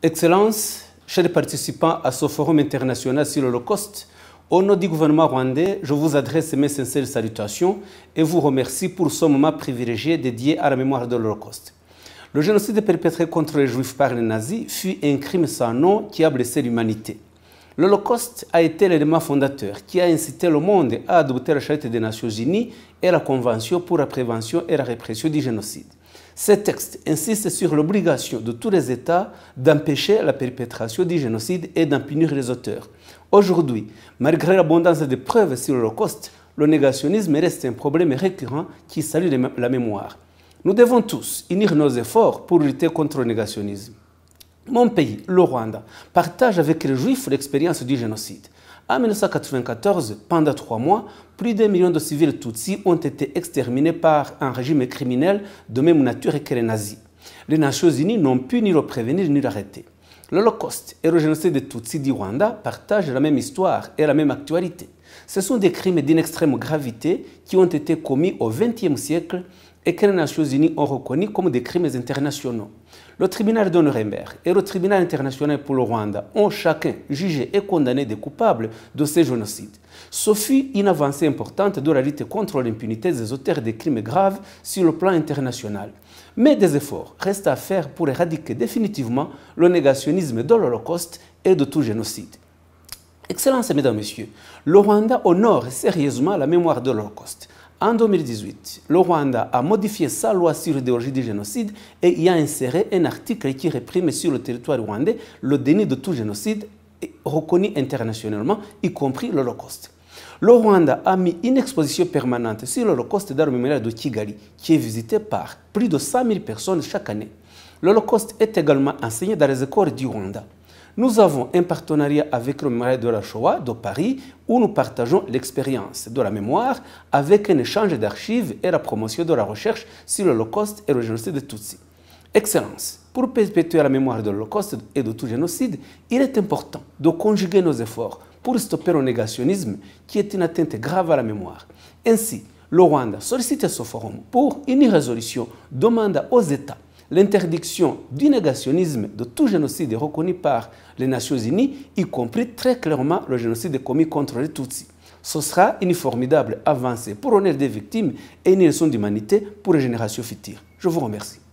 Excellences, chers participants à ce forum international sur l'Holocauste, au nom du gouvernement rwandais, je vous adresse mes sincères salutations et vous remercie pour ce moment privilégié dédié à la mémoire de l'Holocauste. Le génocide perpétré contre les Juifs par les nazis fut un crime sans nom qui a blessé l'humanité. L'Holocauste a été l'élément fondateur qui a incité le monde à adopter la Charte des Nations Unies et la Convention pour la prévention et la répression du génocide. Ces textes insistent sur l'obligation de tous les États d'empêcher la perpétration du génocide et d'en punir les auteurs. Aujourd'hui, malgré l'abondance de preuves sur l'Holocauste, le négationnisme reste un problème récurrent qui salue la mémoire. Nous devons tous unir nos efforts pour lutter contre le négationnisme. Mon pays, le Rwanda, partage avec les Juifs l'expérience du génocide. En 1994, pendant trois mois, plus d'un millions de civils tutsis ont été exterminés par un régime criminel de même nature que les nazis. Les Nations Unies n'ont pu ni le prévenir ni l'arrêter. L'Holocauste et le génocide des Tutsis du Rwanda partagent la même histoire et la même actualité. Ce sont des crimes d'une extrême gravité qui ont été commis au XXe siècle et que les Nations Unies ont reconnu comme des crimes internationaux. Le tribunal de Nuremberg et le tribunal international pour le Rwanda ont chacun jugé et condamné des coupables de ces génocides. Ce fut une avancée importante de la lutte contre l'impunité des auteurs des crimes graves sur le plan international. Mais des efforts restent à faire pour éradiquer définitivement le négationnisme de l'Holocauste et de tout génocide. Excellences, Mesdames, Messieurs, le Rwanda honore sérieusement la mémoire de l'Holocauste en 2018, le Rwanda a modifié sa loi sur l'idéologie du génocide et y a inséré un article qui réprime sur le territoire rwandais le déni de tout génocide reconnu internationalement, y compris l'Holocauste. Le Rwanda a mis une exposition permanente sur l'Holocauste dans le mémorial de Kigali, qui est visité par plus de 100 000 personnes chaque année. L'Holocauste est également enseigné dans les écoles du Rwanda. Nous avons un partenariat avec le mémorial de la Shoah de Paris où nous partageons l'expérience de la mémoire avec un échange d'archives et la promotion de la recherche sur l'Holocauste et le génocide de Tutsi. Excellence, pour perpétuer la mémoire de l'Holocauste et de tout génocide, il est important de conjuguer nos efforts pour stopper le négationnisme qui est une atteinte grave à la mémoire. Ainsi, le Rwanda sollicite ce forum pour une résolution demande aux États l'interdiction du négationnisme de tout génocide est reconnue par les Nations Unies, y compris très clairement le génocide commis contre les Tutsis. Ce sera une formidable avancée pour honneur des victimes et une leçon d'humanité pour les générations futures. Je vous remercie.